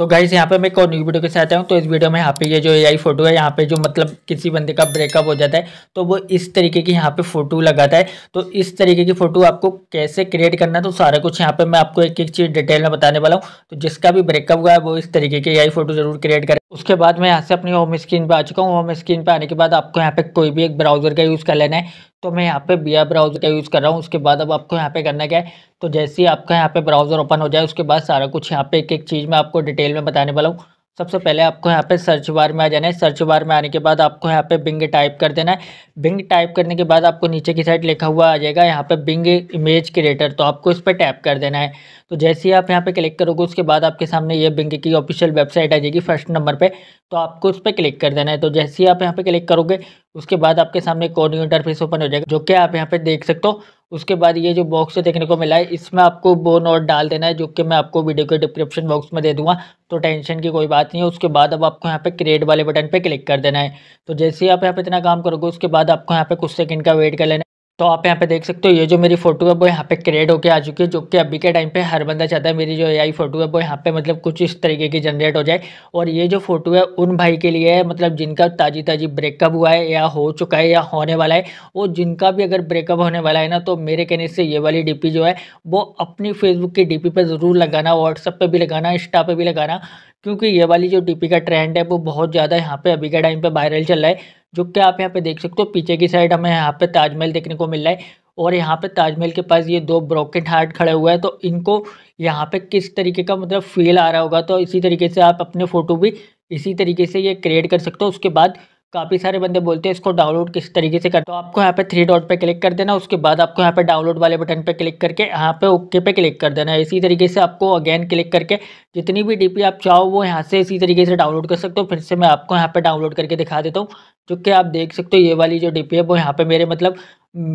तो गाइज यहाँ पे मैं कौन न्यू वीडियो के साथ आया हूँ तो इस वीडियो में यहाँ पे ये जो एआई फोटो है यहाँ पे जो मतलब किसी बंदे का ब्रेकअप हो जाता है तो वो इस तरीके की यहाँ पे फोटो लगाता है तो इस तरीके की फोटो आपको कैसे क्रिएट करना है तो सारा कुछ यहाँ पे मैं आपको एक एक चीज़ डिटेल में बताने वाला हूँ तो जिसका भी ब्रेकअप हुआ है वो इस तरीके की ए फोटो जरूर क्रिएट करें उसके बाद मैं यहाँ से अपनी होम स्क्रीन पर आ चुका हूँ होम स्क्रीन पर आने के बाद आपको यहाँ पे कोई भी एक ब्राउजर का यूज़ कर लेना है तो मैं यहाँ पे बी ब्राउज़र का यूज़ कर रहा हूँ उसके बाद अब आपको यहाँ पे करना क्या है तो जैसे ही आपका यहाँ पे ब्राउज़र ओपन हो जाए उसके बाद सारा कुछ यहाँ पे एक एक चीज़ मैं आपको डिटेल में बताने वाला हूँ सबसे पहले आपको यहाँ पे सर्च बार में आ जाना है सर्च बार में आने के बाद आपको यहाँ पे बिंग टाइप कर देना है बिंग टाइप करने के बाद आपको नीचे की साइड लिखा हुआ आ जाएगा यहाँ पे बिंग इमेज क्रिएटर तो आपको इस पर टैप कर देना है तो जैसे ही आप यहाँ पे क्लिक करोगे उसके बाद आपके सामने ये बिंग की ऑफिशियल वेबसाइट आ जाएगी फर्स्ट नंबर पर तो आपको उस पर क्लिक कर देना है तो जैसे ही आप यहाँ पे क्लिक करोगे उसके बाद आपके सामने कोडिंग इंटरफेस ओपन हो जाएगा जो कि आप यहाँ पे देख सकते हो उसके बाद ये जो बॉक्स देखने को मिला है इसमें आपको वो नोट डाल देना है जो कि मैं आपको वीडियो के डिस्क्रिप्शन बॉक्स में दे दूंगा तो टेंशन की कोई बात नहीं है उसके बाद अब आपको यहाँ पे क्रिएट वाले बटन पे क्लिक कर देना है तो जैसे ही आप यहाँ पे इतना काम करोगे उसके बाद आपको यहाँ पे कुछ सेकंड का वेट कर लेना है तो आप यहाँ पे देख सकते हो ये जो मेरी फोटो है वो यहाँ पे क्रिएट होकर आ चुकी है जो कि अभी के टाइम पे हर बंदा चाहता है मेरी जो एआई फोटो है वो यहाँ पे मतलब कुछ इस तरीके की जनरेट हो जाए और ये जो फोटो है उन भाई के लिए है मतलब जिनका ताज़ी ताज़ी ब्रेकअप हुआ है या हो चुका है या होने वाला है और जिनका भी अगर ब्रेकअप होने वाला है ना तो मेरे कहने से ये वाली डी जो है वो अपनी फेसबुक की डी पर ज़रूर लगाना व्हाट्सअप पर भी लगाना इंस्टा पर भी लगाना क्योंकि ये वाली जो डी का ट्रेंड है वो बहुत ज़्यादा यहाँ पर अभी के टाइम पर वायरल चल रहा है जो कि आप यहाँ पे देख सकते हो पीछे की साइड हमें यहाँ पे ताजमहल देखने को मिल रहा है और यहाँ पे ताजमहल के पास ये दो ब्रोकेट हार्ट खड़े हुए हैं तो इनको यहाँ पे किस तरीके का मतलब फील आ रहा होगा तो इसी तरीके से आप अपने फ़ोटो भी इसी तरीके से ये क्रिएट कर सकते हो उसके बाद काफ़ी सारे बंदे बोलते हैं इसको डाउनलोड किस तरीके से करते हो आपको यहाँ पे थ्री डॉट पे क्लिक कर देना उसके बाद आपको यहाँ पे डाउनलोड वाले बटन पे क्लिक करके यहाँ पे ओके पे क्लिक कर देना है इसी तरीके से आपको अगेन क्लिक करके जितनी भी डीपी आप चाहो वो यहाँ से इसी तरीके से डाउनलोड कर सकते हो फिर से मैं आपको यहाँ पर डाउनलोड करके दिखा देता हूँ जो कि आप देख सकते हो ये वाली जो डी है वो यहाँ पर मेरे मतलब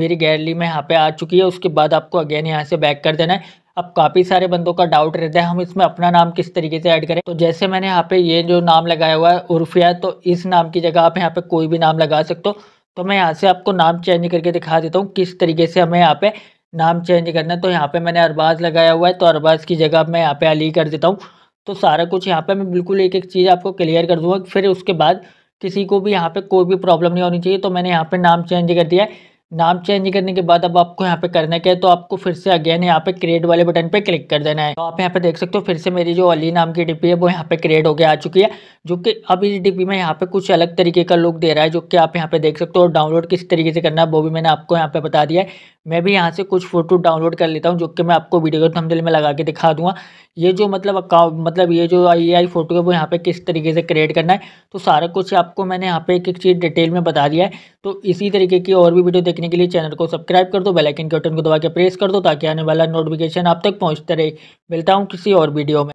मेरी गैलरी में यहाँ पर आ चुकी है उसके बाद आपको अगेन यहाँ से बैक कर देना है अब काफ़ी सारे बंदों का डाउट रहता है हम इसमें अपना नाम किस तरीके से ऐड करें तो जैसे मैंने यहाँ पे ये जो नाम लगाया हुआ है उर्फिया तो इस नाम की जगह आप यहाँ पे कोई भी नाम लगा सकते हो तो मैं यहाँ से आपको नाम चेंज करके दिखा देता हूँ किस तरीके से हमें यहाँ पे नाम चेंज करना है तो यहाँ पे मैंने अरबाज लगाया हुआ है तो अरबाज की जगह मैं यहाँ पे अली कर देता हूँ तो सारा कुछ यहाँ पे मैं बिल्कुल एक एक चीज़ आपको क्लियर कर दूँगा फिर उसके बाद किसी को भी यहाँ पे कोई भी प्रॉब्लम नहीं होनी चाहिए तो मैंने यहाँ पे नाम चेंज कर दिया है नाम चेंज करने के बाद अब आपको यहाँ पे करना क्या है तो आपको फिर से अगेन यहाँ पे क्रिएट वाले बटन पे क्लिक कर देना है तो आप यहाँ पे देख सकते हो फिर से मेरी जो अली नाम की डीपी है वो यहाँ पे क्रिएट हो गया आ चुकी है जो कि अब इस डीपी में यहाँ पे कुछ अलग तरीके का लुक दे रहा है जो कि आप यहाँ पे देख सकते हो डाउनलोड किस तरीके से करना है वो भी मैंने आपको यहाँ पे बता दिया है मैं भी यहाँ से कुछ फोटो डाउनलोड कर लेता हूँ जो कि मैं आपको वीडियो को थमदिल में लगा के दिखा दूंगा ये जो मतलब अकाउंट मतलब ये जो आई आई फोटो है वो यहाँ पे किस तरीके से क्रिएट करना है तो सारा कुछ आपको मैंने यहाँ पे एक एक चीज़ डिटेल में बता दिया है तो इसी तरीके की और भी वीडियो देखने के लिए चैनल को सब्सक्राइब कर दो बेल आइकन के बटन को दबा के प्रेस कर दो ताकि आने वाला नोटिफिकेशन आप तक पहुंचता रहे मिलता हूं किसी और वीडियो में